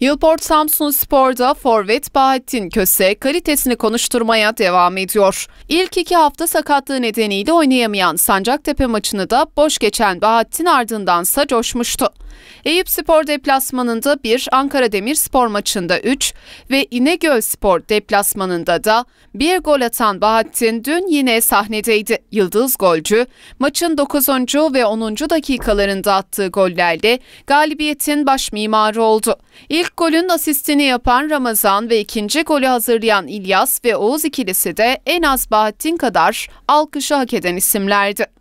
Yılport Samsun Spor'da forvet Bahattin Köse kalitesini konuşturmaya devam ediyor. İlk iki hafta sakatlığı nedeniyle oynayamayan Sancaktepe maçını da boş geçen Bahattin ardındansa coşmuştu. Eyüp Spor deplasmanında 1, Ankara Demir Spor maçında 3 ve İnegöl Spor deplasmanında da 1 gol atan Bahattin dün yine sahnedeydi. Yıldız golcü maçın 9. ve 10. dakikalarında attığı gollerle galibiyetin baş mimarı oldu. İlk İlk golün asistini yapan Ramazan ve ikinci golü hazırlayan İlyas ve Oğuz ikilisi de en az Bahattin kadar alkışı hak eden isimlerdi.